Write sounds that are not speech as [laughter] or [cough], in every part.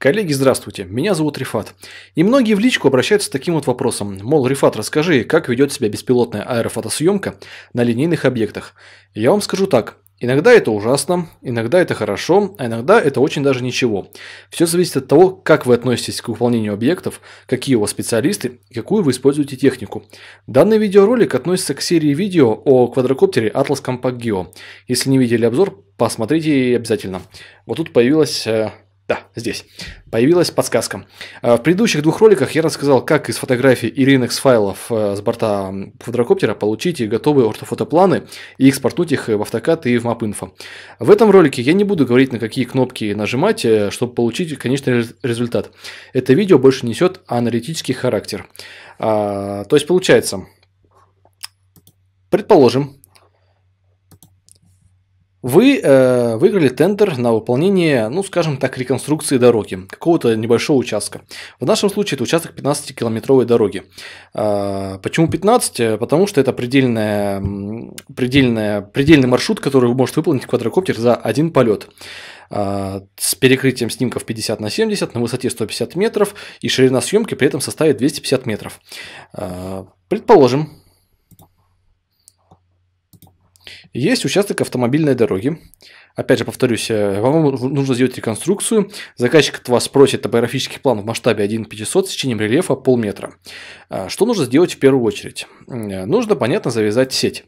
Коллеги, здравствуйте, меня зовут Рифат. И многие в личку обращаются с таким вот вопросом, мол, Рифат, расскажи, как ведет себя беспилотная аэрофотосъемка на линейных объектах. Я вам скажу так, Иногда это ужасно, иногда это хорошо, а иногда это очень даже ничего. Все зависит от того, как вы относитесь к выполнению объектов, какие у вас специалисты и какую вы используете технику. Данный видеоролик относится к серии видео о квадрокоптере Atlas Compact Geo. Если не видели обзор, посмотрите обязательно. Вот тут появилась э, да, здесь. Появилась подсказка. А, в предыдущих двух роликах я рассказал, как из фотографий и Linux-файлов а, с борта квадрокоптера получить готовые ортофотопланы и экспортнуть их э, в автокад и в MapInfo. В этом ролике я не буду говорить, на какие кнопки нажимать, э, чтобы получить конечный результат. Это видео больше несет аналитический характер. А, то есть получается, предположим, вы э, выиграли тендер на выполнение, ну скажем так, реконструкции дороги, какого-то небольшого участка. В нашем случае это участок 15-километровой дороги. А, э, почему 15? Потому что это предельная, предельная, предельный маршрут, который может выполнить квадрокоптер за один полет а, с перекрытием снимков 50 на 70 на высоте 150 метров и ширина съемки при этом составит 250 метров. А, предположим, есть участок автомобильной дороги. Опять же, повторюсь, э, вам нужно сделать реконструкцию. Заказчик от вас просит топографический план в масштабе 1,500 с сечением рельефа полметра. А что нужно сделать в первую очередь? Э, нужно, понятно, завязать сеть.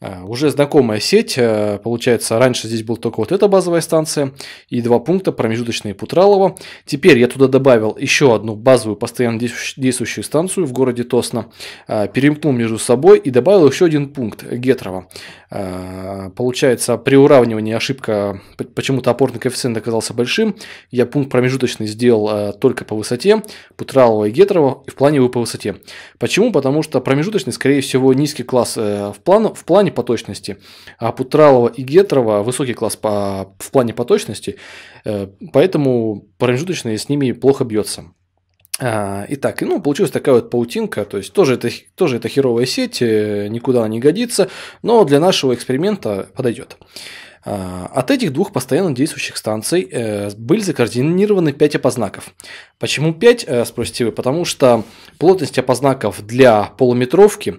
Э, уже знакомая сеть. Э, получается, раньше здесь был только вот эта базовая станция и два пункта промежуточные Путралова. Теперь я туда добавил еще одну базовую постоянно действующую станцию в городе Тосно, э, перемкнул между собой и добавил еще один пункт Гетрова. Получается, при уравнивании ошибка, почему-то опорный коэффициент оказался большим. Я пункт промежуточный сделал только по высоте Путралова и Гетрова в плане вы по высоте. Почему? Потому что промежуточный, скорее всего, низкий класс в плане, в плане плане по точности, а Путралова и Гетрова высокий класс по, в плане по точности, э, поэтому промежуточные с ними плохо бьется. А, итак, ну, получилась такая вот паутинка, то есть тоже это, тоже это херовая сеть, э, никуда она не годится, но для нашего эксперимента подойдет. А, от этих двух постоянно действующих станций э, были закоординированы 5 опознаков. Почему 5, спросите вы? Потому что плотность опознаков для полуметровки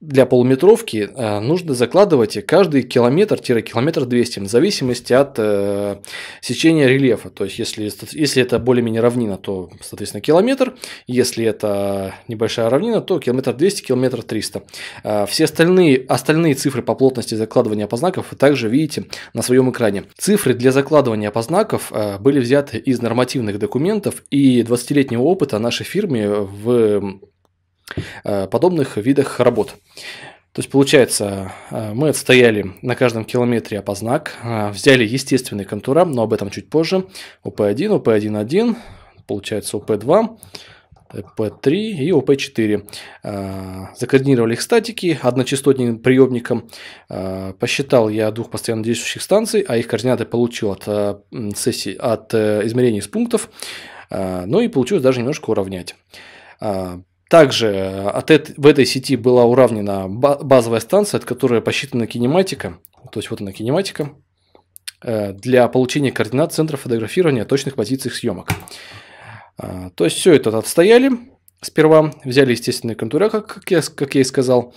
для полуметровки э, нужно закладывать каждый километр-километр 200 в зависимости от э, сечения рельефа. То есть, если, если это более-менее равнина, то, соответственно, километр. Если это небольшая равнина, то километр 200, километр 300. Э, все остальные, остальные цифры по плотности закладывания опознаков вы также видите на своем экране. Цифры для закладывания опознаков э, были взяты из нормативных документов и 20-летнего опыта нашей фирмы в Э, подобных видах работ. То есть, получается, э, мы отстояли на каждом километре опознак, э, взяли естественные контура, но об этом чуть позже. УП1, УП1.1, получается УП2, УП3 и УП4. Закоординировали их статики одночастотным приемником. Посчитал я двух постоянно действующих станций, а их координаты получил от, сессии, от измерений с пунктов. Ну и получилось даже немножко уравнять также э, от этой, в этой сети была уравнена базовая станция, от которой посчитана кинематика. То есть вот она кинематика э, для получения координат центра фотографирования точных позиций съемок. Э, то есть все это отстояли. Сперва взяли естественный контура, как я, как я и сказал,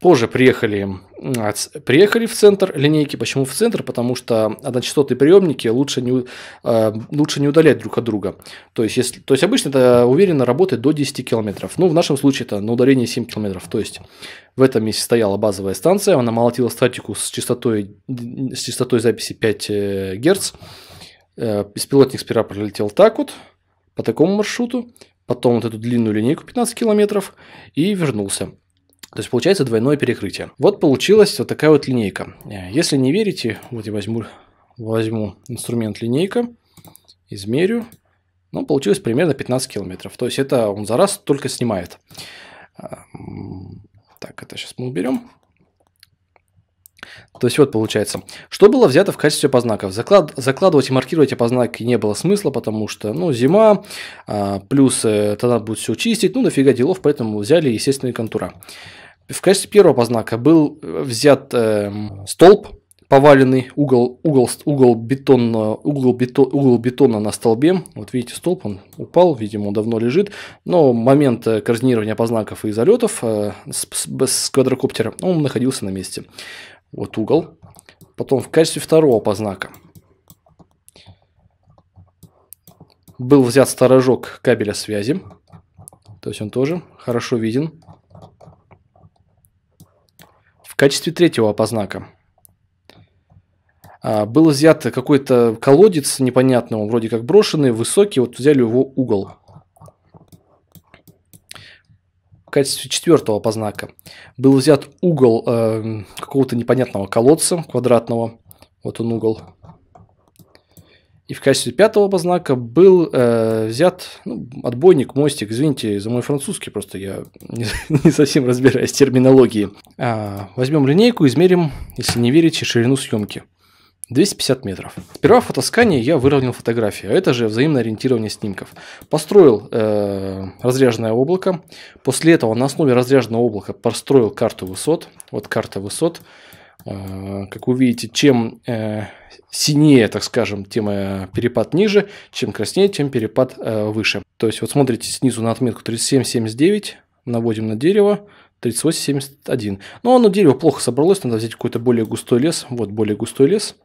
Позже приехали, приехали в центр линейки. Почему в центр? Потому что одночастотные приемники лучше не, э, лучше не удалять друг от друга. То есть, если, то есть обычно это уверенно работает до 10 километров. Ну, в нашем случае это на удаление 7 километров. То есть, в этом месте стояла базовая станция. Она молотила статику с частотой, с частотой записи 5 э, Гц. Беспилотник э, сперва пролетел так вот, по такому маршруту. Потом вот эту длинную линейку 15 километров и вернулся. То есть получается двойное перекрытие. Вот получилась вот такая вот линейка. Если не верите, вот я возьму, возьму инструмент линейка, измерю. Ну, получилось примерно 15 километров. То есть это он за раз только снимает. Так, это сейчас мы уберем. То есть вот получается, что было взято в качестве познаков. Заклад, закладывать и маркировать познаки не было смысла, потому что, ну, зима, а, плюс э, тогда будет все чистить, ну, нафига делов, поэтому взяли естественные контура. В качестве первого познака был э, взят э, столб, поваленный угол, угол, угол, бетонно, угол, бето, угол бетона на столбе. Вот видите, столб, он упал, видимо, он давно лежит. Но момент э, координирования познаков и залетов э, с, с, с квадрокоптера, он находился на месте вот угол, потом в качестве второго познака был взят сторожок кабеля связи, то есть он тоже хорошо виден. В качестве третьего познака а, был взят какой-то колодец непонятного, вроде как брошенный, высокий, вот взяли его угол. в качестве четвертого познака был взят угол э, какого-то непонятного колодца квадратного. Вот он угол. И в качестве пятого познака был э, взят ну, отбойник, мостик. Извините за мой французский, просто я [laughs] не, не совсем разбираюсь в терминологии. А, возьмем линейку, измерим, если не верите, ширину съемки. 250 метров. Сперва в фотоскане я выровнял фотографию, а это же взаимное ориентирование снимков. Построил э, разряженное облако, после этого на основе разряженного облака построил карту высот. Вот карта высот. Э, как вы видите, чем э, синее, так скажем, тем э, перепад ниже, чем краснее, тем перепад э, выше. То есть вот смотрите снизу на отметку 37,79, наводим на дерево, 38,71. Но ну, оно дерево плохо собралось, надо взять какой-то более густой лес. Вот более густой лес –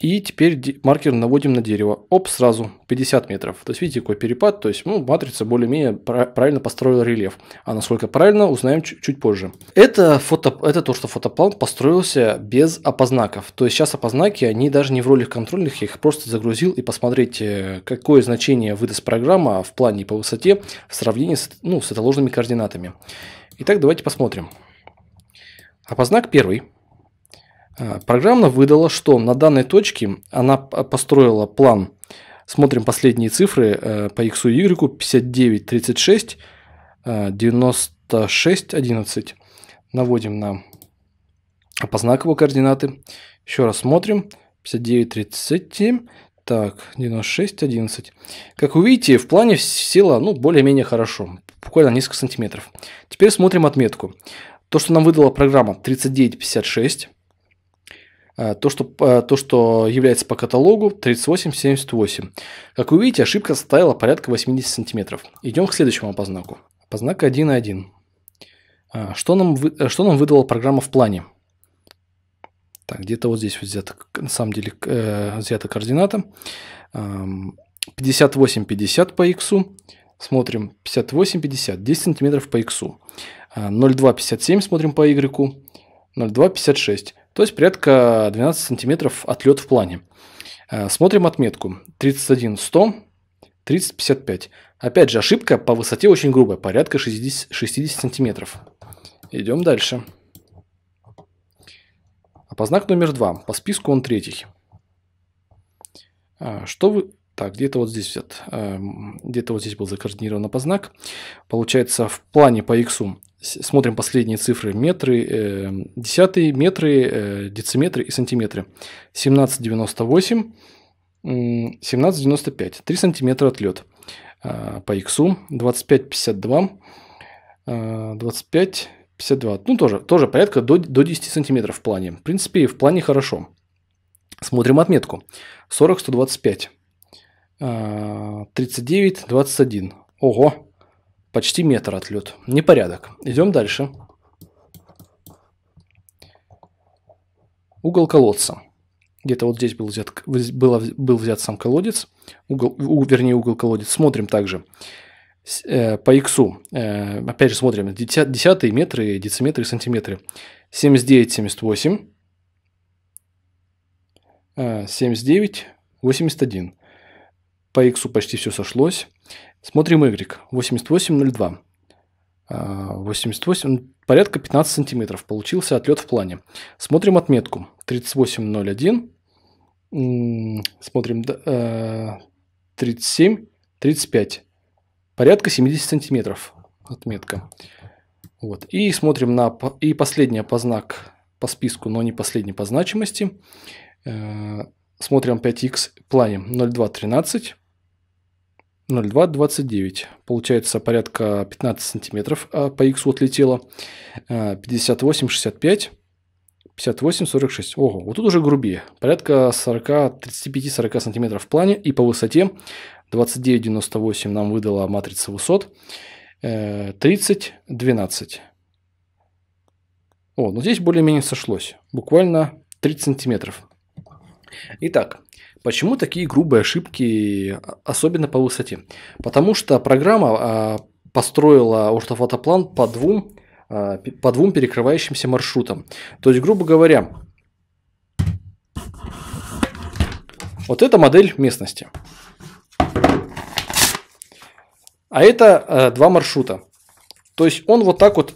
И теперь маркер наводим на дерево. Оп, сразу 50 метров. То есть видите, какой перепад. То есть ну, матрица более-менее правильно построила рельеф. А насколько правильно, узнаем чуть чуть позже. Это, фото, это то, что фотоплан построился без опознаков. То есть сейчас опознаки, они даже не в ролях контрольных, я их просто загрузил и посмотреть, э, какое значение выдаст программа в плане по высоте в сравнении с, ну, с эталожными координатами. Итак, давайте посмотрим. Опознак первый – а, Программно выдала, что на данной точке она построила план. Смотрим последние цифры э, по x и y 59, 36, 96, 11. Наводим на опознак координаты. Еще раз смотрим. 59, 37, так, 96, 11. Как вы видите, в плане сила, ну, более-менее хорошо. Буквально несколько сантиметров. Теперь смотрим отметку. То, что нам выдала программа 3956, Э, то, что, э, то, что является по каталогу 3878. Как вы видите, ошибка составила порядка 80 сантиметров. Идем к следующему опознаку. Опознак 1.1. Э, что нам, что нам выдала программа в плане? Так, где-то вот здесь вот взята, на самом деле, взята координата. 58,50 эм, по иксу Смотрим 58,50, 10 сантиметров по иксу x. 0,2,57 смотрим по игреку y. 0,2,56 то есть порядка 12 сантиметров отлет в плане. Э, смотрим отметку 31 100, 30 55. Опять же, ошибка по высоте очень грубая, порядка 60, 60 сантиметров. Идем дальше. А по знаку номер 2, по списку он третий. Э, что вы... Так, где-то вот здесь взят. Эм, где-то вот здесь был закоординирован по знак. Получается, в плане по X смотрим последние цифры, метры, э, десятые, метры, э, дециметры и сантиметры. 17,98, 17,95, 3 сантиметра отлет э, по иксу, 25,52, э, 25, 52, ну тоже, тоже порядка до, до 10 сантиметров в плане. В принципе, в плане хорошо. Смотрим отметку. 40, 125, э, 39, 21. Ого, Почти метр отлет. Непорядок. Идем дальше. Угол колодца. Где-то вот здесь был взят, было, был взят сам колодец. Угол, у, вернее, угол колодец. Смотрим также э, по иксу, э, опять же смотрим, десятые метры, дециметры, сантиметры. 79, 78, 79, 81. По x почти все сошлось. Смотрим y. 88,02. 88, а, ну, порядка 15 сантиметров. Получился отлет в плане. Смотрим отметку. 38,01. Смотрим. Э, 37, 35. Порядка 70 сантиметров отметка. Вот. И смотрим на... И последняя по знак по списку, но не последний по значимости. Э, смотрим 5x плане 0,213. 0,229. Получается порядка 15 сантиметров а, по X отлетело. 58 65 58-46. Ого, вот тут уже грубее. Порядка 40 35-40 сантиметров в плане и по высоте 29,98 нам выдала матрица высот. 30-12. Э, О, ну здесь более-менее сошлось. Буквально 30 сантиметров. Итак, Почему такие грубые ошибки, особенно по высоте? Потому что программа а, построила ортофотоплан по двум, а, по двум перекрывающимся маршрутам. То есть, грубо говоря, вот это модель местности. А это а, два маршрута. То есть он вот так вот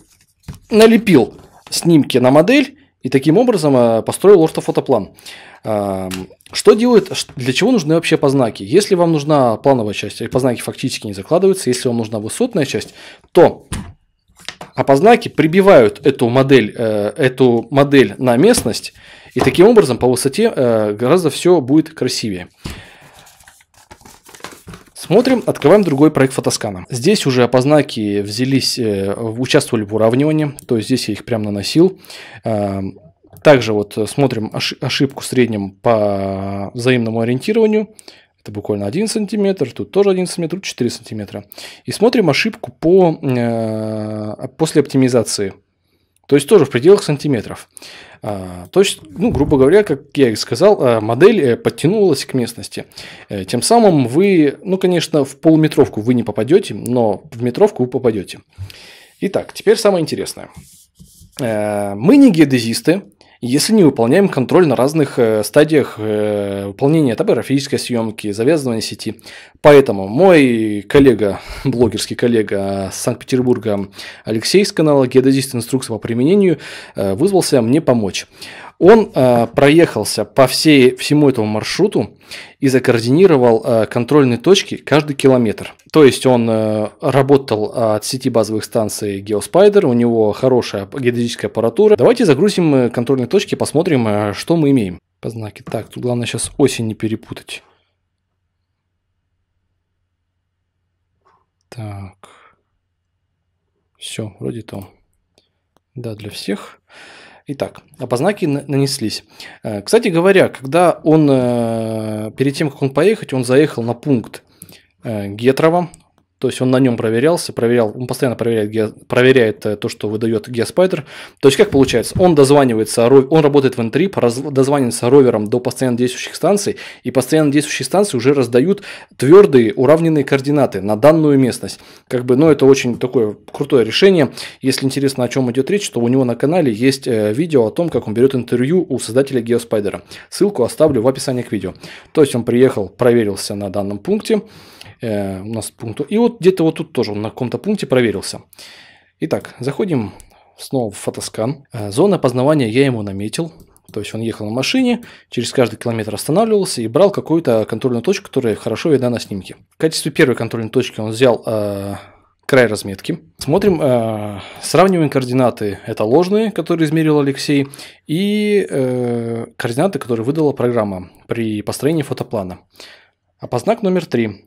налепил снимки на модель и таким образом э, построил ортофотоплан. Эм, что делает, для чего нужны вообще познаки? Если вам нужна плановая часть, познаки фактически не закладываются, если вам нужна высотная часть, то опознаки а прибивают эту модель, э, эту модель на местность, и таким образом по высоте э, гораздо все будет красивее. Смотрим, открываем другой проект фотоскана. Здесь уже опознаки взялись, э, участвовали в уравнивании, то есть здесь я их прям наносил. Э, также вот смотрим ошибку в среднем по взаимному ориентированию. Это буквально 1 сантиметр, тут тоже 1 сантиметр, 4 сантиметра. И смотрим ошибку по, э, после оптимизации. То есть тоже в пределах сантиметров. А, то есть, ну, грубо говоря, как я и сказал, а, модель э, подтянулась к местности. Э, тем самым вы, ну, конечно, в полуметровку вы не попадете, но в метровку вы попадете. Итак, теперь самое интересное. Э, мы не геодезисты, если не выполняем контроль на разных э, стадиях э, выполнения топографической съемки, завязывания сети. Поэтому мой коллега, [laughs] блогерский коллега с Санкт-Петербурга Алексей с канала «Геодезист инструкция по применению» э, вызвался мне помочь. Он э, проехался по всей, всему этому маршруту и закоординировал э, контрольные точки каждый километр. То есть он э, работал э, от сети базовых станций GeoSpider, у него хорошая геодезическая аппаратура. Давайте загрузим э, контрольные точки, посмотрим, э, что мы имеем по знаке. Так, тут главное сейчас осень не перепутать. Так. Все, вроде то. Да, для всех. Итак, опознаки нанеслись. Э, кстати говоря, когда он, э, перед тем, как он поехать, он заехал на пункт э, Гетрова, то есть он на нем проверялся, проверял, он постоянно проверяет, проверяет э, то, что выдает GeoSpider. То есть как получается, он дозванивается, а он работает в n дозванивается ровером до постоянно действующих станций, и постоянно действующие станции уже раздают твердые уравненные координаты на данную местность. Как бы, ну это очень такое крутое решение. Если интересно, о чем идет речь, то у него на канале есть э, видео о том, как он берет интервью у создателя GeoSpider. Ссылку оставлю в описании к видео. То есть он приехал, проверился на данном пункте, э, у нас пункт, и вот где-то вот тут тоже он на каком-то пункте проверился. Итак, заходим снова в фотоскан. Э, зона опознавания я ему наметил. То есть он ехал на машине, через каждый километр останавливался и брал какую-то контрольную точку, которая хорошо видна на снимке. В качестве первой контрольной точки он взял э, край разметки. Смотрим, э, сравниваем координаты. Это ложные, которые измерил Алексей, и э, координаты, которые выдала программа при построении фотоплана. Опознак номер три.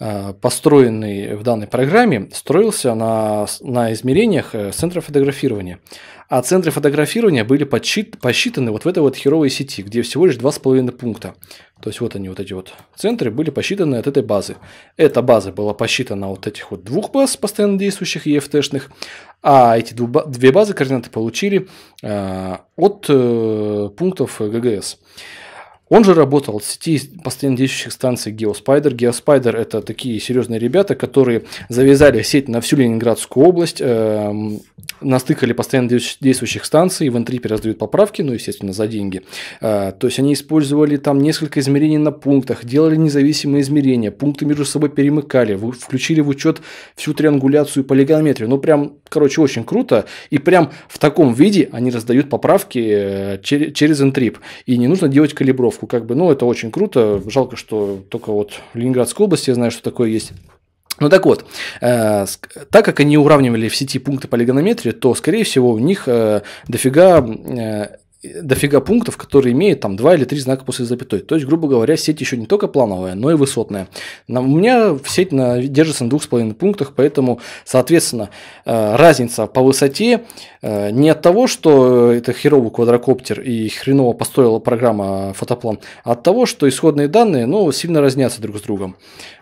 Э, построенный в данной программе, строился на, на измерениях э, центра фотографирования. А центры фотографирования были подсчит, посчитаны вот в этой вот херовой сети, где всего лишь 2,5 пункта. То есть вот они, вот эти вот центры, были посчитаны от этой базы. Эта база была посчитана от этих вот двух баз постоянно действующих EFT-шных, а эти две базы координаты получили э, от пунктов ГГС. Он же работал в сети постоянно действующих станций Geospider. Geospider – это такие серьезные ребята, которые завязали сеть на всю Ленинградскую область, э, настыкали постоянно действующих станций, в Энтрипе раздают поправки, ну, естественно, за деньги. Э, то есть, они использовали там несколько измерений на пунктах, делали независимые измерения, пункты между собой перемыкали, включили в учет всю триангуляцию и полигонометрию. Ну, прям, короче, очень круто. И прям в таком виде они раздают поправки э, через Энтрип. И не нужно делать калибров упаковку, как бы, ну, это очень круто. Жалко, что только вот в Ленинградской области я знаю, что такое есть. Ну так вот, э, так как они уравнивали в сети пункты полигонометрии, то, скорее всего, у них э, дофига э, дофига пунктов, которые имеют там два или три знака после запятой. То есть, грубо говоря, сеть еще не только плановая, но и высотная. Но у меня сеть на, держится на двух с половиной пунктах, поэтому, соответственно, э, разница по высоте э, не от того, что это херовый квадрокоптер и хреново построила программа фотоплан, а от того, что исходные данные ну, сильно разнятся друг с другом.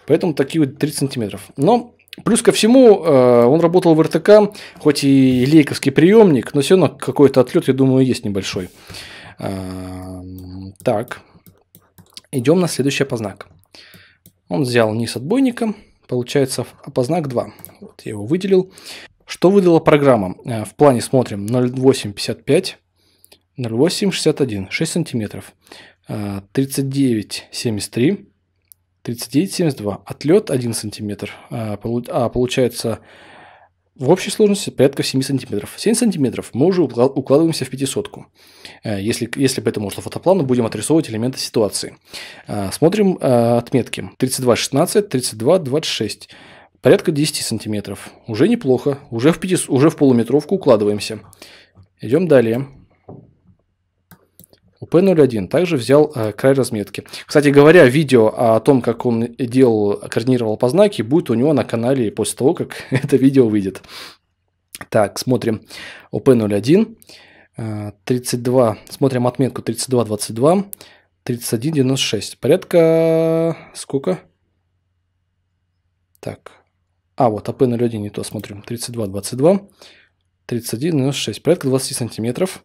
Поэтому такие вот 30 сантиметров. Но Плюс ко всему, э, он работал в РТК, хоть и лейковский приемник, но все равно какой-то отлет, я думаю, есть небольшой. Э, так, идем на следующий опознак. Он взял низ отбойника, получается опознак 2. Вот я его выделил. Что выдала программа? Э, в плане смотрим 0,855, 0,861, 6 сантиметров, 39,73, 39,72. Отлет 1 см. А, а, получается в общей сложности порядка 7 сантиметров. 7 сантиметров мы уже укладываемся в пятисотку. Э, если, если можно этому фотоплану будем отрисовывать элементы ситуации. Э, смотрим э, отметки. 32,16, 32,26. Порядка 10 сантиметров. Уже неплохо. Уже в, 5, уже в полуметровку укладываемся. Идем далее. У P01 также взял э, край разметки. Кстати говоря, видео о том, как он делал, координировал познаки, будет у него на канале после того, как [laughs] это видео выйдет. Так, смотрим OP01, 32, э, смотрим отметку 3222, 3196. Порядка э, сколько? Так, а вот АП01 не то смотрим, 3222, 3196, порядка 20 сантиметров.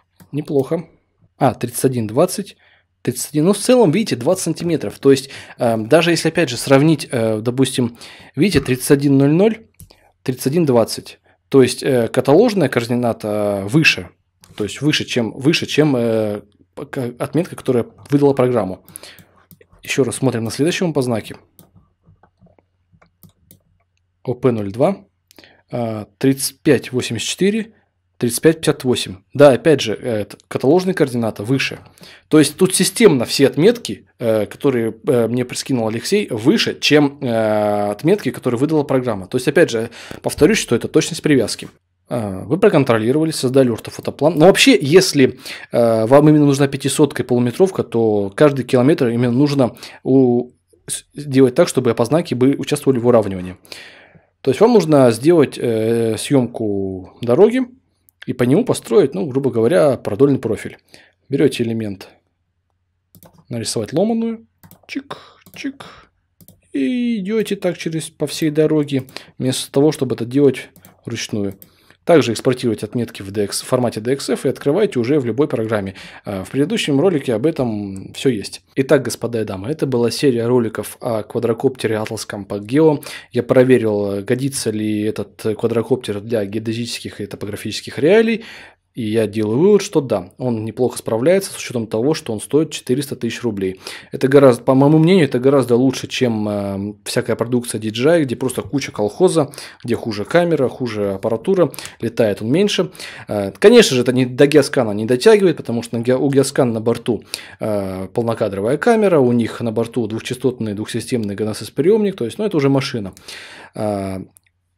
Неплохо. А, 31, 20. 31. Ну, в целом, видите, 20 сантиметров. То есть, э, даже если, опять же, сравнить, э, допустим, видите, 31.00, 31.20. То есть, э, каталожная координата э, выше. То есть, выше, чем, выше, чем э, отметка, которая выдала программу. Еще раз смотрим на следующем по знаке. OP02, 3584, 35-58. Да, опять же, каталожная координаты выше. То есть тут системно все отметки, э, которые э, мне прискинул Алексей, выше, чем э, отметки, которые выдала программа. То есть, опять же, повторюсь, что это точность привязки. Вы проконтролировали, создали ортофотоплан. Но вообще, если вам именно нужна 500 и полуметровка, то каждый километр именно нужно делать так, чтобы опознаки бы участвовали в уравнивании. То есть вам нужно сделать съемку дороги, и по нему построить, ну, грубо говоря, продольный профиль. Берете элемент, нарисовать ломаную, чик, чик, и идете так через по всей дороге, вместо того, чтобы это делать вручную. Также экспортировать отметки в, DX, в формате DXF и открывайте уже в любой программе. А, в предыдущем ролике об этом все есть. Итак, господа и дамы, это была серия роликов о квадрокоптере Atlas Compact Geo. Я проверил, годится ли этот квадрокоптер для геодезических и топографических реалий. И я делаю вывод, что да, он неплохо справляется с учетом того, что он стоит 400 тысяч рублей. Это гораздо, по моему мнению, это гораздо лучше, чем э, всякая продукция DJI, где просто куча колхоза, где хуже камера, хуже аппаратура, летает он меньше. Э, конечно же, это не до геоскана не дотягивает, потому что у геоскана на борту э, полнокадровая камера, у них на борту двухчастотный двухсистемный GNSS приемник, то есть, ну, это уже машина. Э,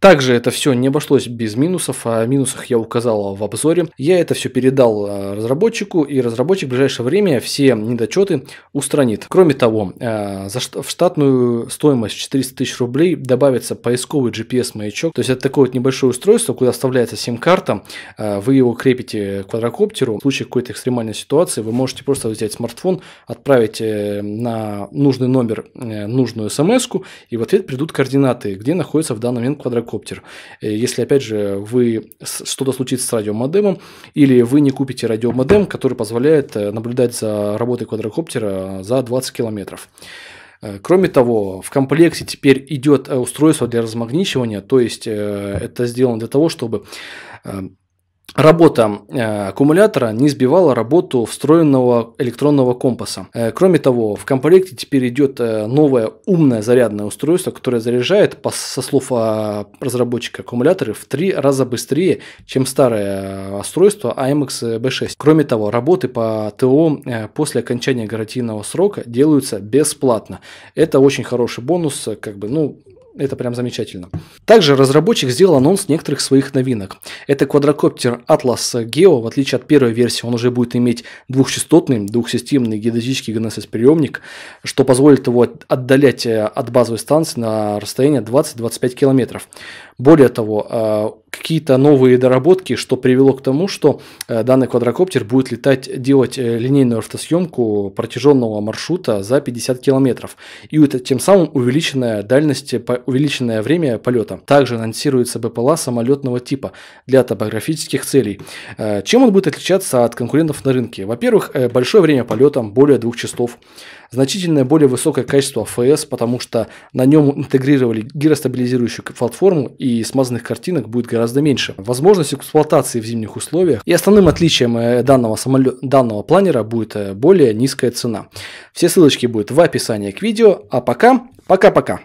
также это все не обошлось без минусов, а о минусах я указал в обзоре. Я это все передал а, разработчику, и разработчик в ближайшее время все недочеты устранит. Кроме того, а, в штатную стоимость 400 тысяч рублей добавится поисковый GPS-маячок. То есть это такое вот небольшое устройство, куда вставляется сим-карта, вы его крепите к квадрокоптеру. В случае какой-то экстремальной ситуации вы можете просто взять смартфон, отправить э, на нужный номер э, нужную смс и в ответ придут координаты, где находится в данный момент квадрокоптер квадрокоптер. Э, если, опять же, вы что-то случится с радиомодемом, или вы не купите радиомодем, который позволяет э, наблюдать за работой квадрокоптера за 20 километров. Э, кроме того, в комплекте теперь идет устройство для размагничивания, то есть это сделано для того, чтобы работа э, аккумулятора не сбивала работу встроенного электронного компаса. Э, кроме того, в комплекте теперь идет э, новое умное зарядное устройство, которое заряжает, по, со слов а, разработчика, аккумуляторы в три раза быстрее, чем старое устройство AMX B6. Кроме того, работы по ТО после окончания гарантийного срока делаются бесплатно. Это очень хороший бонус, как бы, ну, это прям замечательно. Также разработчик сделал анонс некоторых своих новинок. Это квадрокоптер Atlas Geo. В отличие от первой версии, он уже будет иметь двухчастотный, двухсистемный геодезический GNSS-приемник, что позволит его отдалять э, от базовой станции на расстояние 20-25 километров. Более того, э, какие-то новые доработки, что привело к тому, что э, данный квадрокоптер будет летать, делать э, линейную автосъемку протяженного маршрута за 50 километров. И это тем самым увеличенная дальность, э, увеличенное время полета. Также анонсируется БПЛА самолетного типа для топографических целей. Чем он будет отличаться от конкурентов на рынке? Во-первых, большое время полета, более двух часов. Значительное более высокое качество AFS, потому что на нем интегрировали гиростабилизирующую платформу и смазанных картинок будет гораздо меньше. Возможность эксплуатации в зимних условиях и основным отличием э, данного, самолет, данного планера будет э, более низкая цена. Все ссылочки будут в описании к видео, а пока, пока-пока!